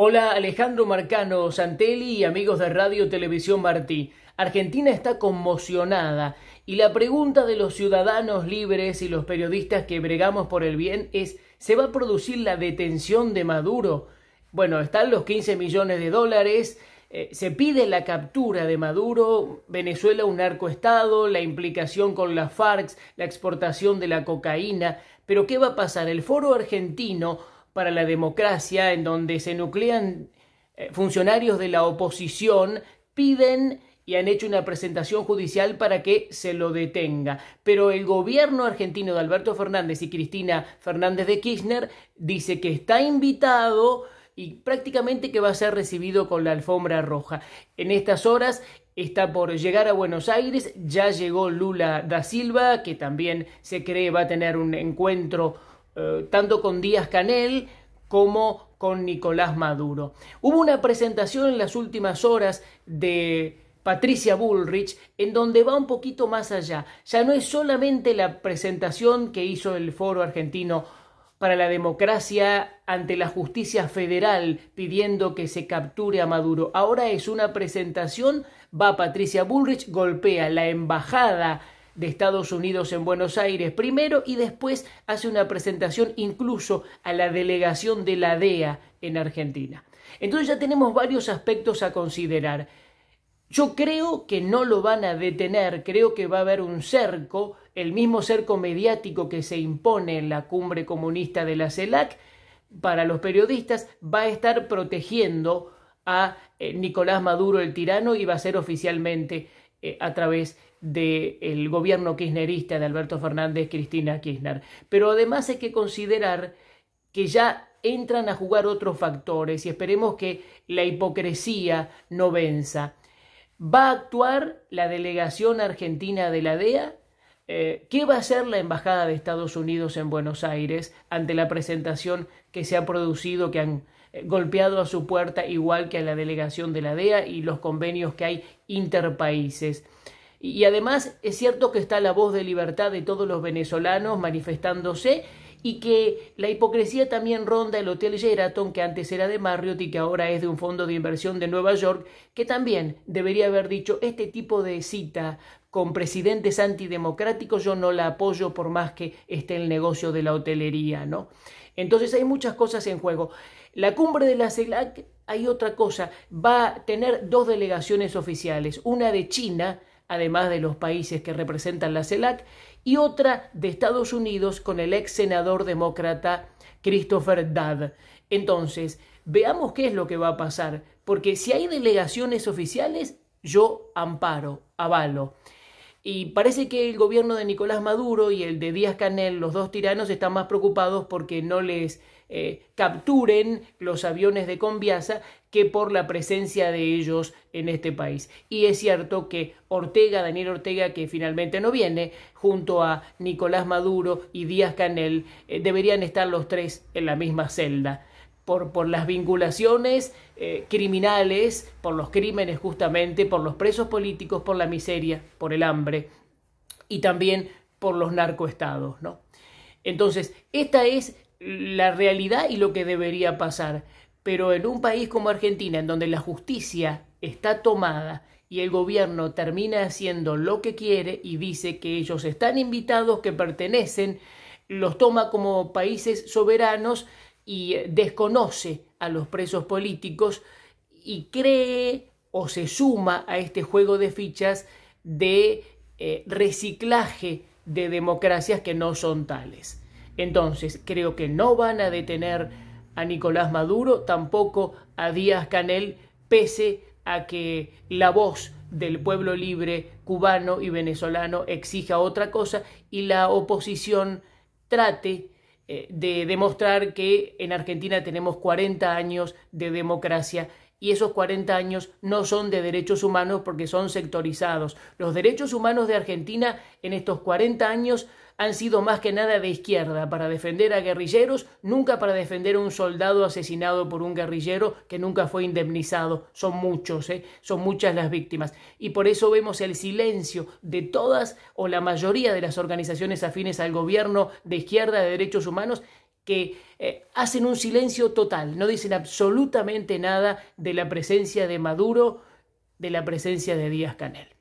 Hola Alejandro Marcano, Santelli y amigos de Radio Televisión Martí. Argentina está conmocionada y la pregunta de los ciudadanos libres y los periodistas que bregamos por el bien es ¿se va a producir la detención de Maduro? Bueno, están los 15 millones de dólares, eh, se pide la captura de Maduro, Venezuela un narcoestado, la implicación con las FARC, la exportación de la cocaína, pero ¿qué va a pasar? El foro argentino para la democracia, en donde se nuclean eh, funcionarios de la oposición, piden y han hecho una presentación judicial para que se lo detenga. Pero el gobierno argentino de Alberto Fernández y Cristina Fernández de Kirchner dice que está invitado y prácticamente que va a ser recibido con la alfombra roja. En estas horas está por llegar a Buenos Aires, ya llegó Lula da Silva, que también se cree va a tener un encuentro eh, tanto con Díaz Canel como con Nicolás Maduro. Hubo una presentación en las últimas horas de Patricia Bullrich, en donde va un poquito más allá. Ya no es solamente la presentación que hizo el Foro Argentino para la Democracia ante la Justicia Federal pidiendo que se capture a Maduro. Ahora es una presentación, va Patricia Bullrich, golpea la embajada de Estados Unidos en Buenos Aires primero y después hace una presentación incluso a la delegación de la DEA en Argentina. Entonces ya tenemos varios aspectos a considerar. Yo creo que no lo van a detener, creo que va a haber un cerco, el mismo cerco mediático que se impone en la cumbre comunista de la CELAC, para los periodistas, va a estar protegiendo a eh, Nicolás Maduro el tirano y va a ser oficialmente eh, a través del gobierno kirchnerista de Alberto Fernández, Cristina Kirchner. Pero además hay que considerar que ya entran a jugar otros factores y esperemos que la hipocresía no venza. ¿Va a actuar la delegación argentina de la DEA? Eh, ¿Qué va a hacer la Embajada de Estados Unidos en Buenos Aires ante la presentación que se ha producido, que han eh, golpeado a su puerta igual que a la delegación de la DEA y los convenios que hay interpaíses? Y además es cierto que está la voz de libertad de todos los venezolanos manifestándose y que la hipocresía también ronda el Hotel Sheraton, que antes era de Marriott y que ahora es de un fondo de inversión de Nueva York, que también debería haber dicho este tipo de cita con presidentes antidemocráticos yo no la apoyo por más que esté el negocio de la hotelería, ¿no? Entonces hay muchas cosas en juego. La cumbre de la CELAC, hay otra cosa, va a tener dos delegaciones oficiales, una de China, además de los países que representan la CELAC, y otra de Estados Unidos con el ex senador demócrata Christopher Dodd. Entonces, veamos qué es lo que va a pasar, porque si hay delegaciones oficiales, yo amparo, avalo. Y parece que el gobierno de Nicolás Maduro y el de Díaz Canel, los dos tiranos, están más preocupados porque no les eh, capturen los aviones de Conviasa que por la presencia de ellos en este país. Y es cierto que Ortega, Daniel Ortega, que finalmente no viene, junto a Nicolás Maduro y Díaz Canel, eh, deberían estar los tres en la misma celda por, las vinculaciones eh, criminales, por los crímenes justamente, por los presos políticos, por la miseria, por el hambre y también por los narcoestados. ¿no? Entonces, esta es la realidad y lo que debería pasar. Pero en un país como Argentina, en donde la justicia está tomada y el gobierno termina haciendo lo que quiere y dice que ellos están invitados, que pertenecen, los toma como países soberanos, y eh, desconoce a los presos políticos y cree o se suma a este juego de fichas de eh, reciclaje de democracias que no son tales. Entonces, creo que no van a detener a Nicolás Maduro, tampoco a Díaz Canel, pese a que la voz del pueblo libre cubano y venezolano exija otra cosa y la oposición trate eh, de demostrar que en Argentina tenemos 40 años de democracia y esos 40 años no son de derechos humanos porque son sectorizados. Los derechos humanos de Argentina en estos 40 años han sido más que nada de izquierda, para defender a guerrilleros, nunca para defender a un soldado asesinado por un guerrillero que nunca fue indemnizado. Son muchos, ¿eh? son muchas las víctimas. Y por eso vemos el silencio de todas o la mayoría de las organizaciones afines al gobierno de izquierda de derechos humanos que eh, hacen un silencio total, no dicen absolutamente nada de la presencia de Maduro, de la presencia de Díaz Canel.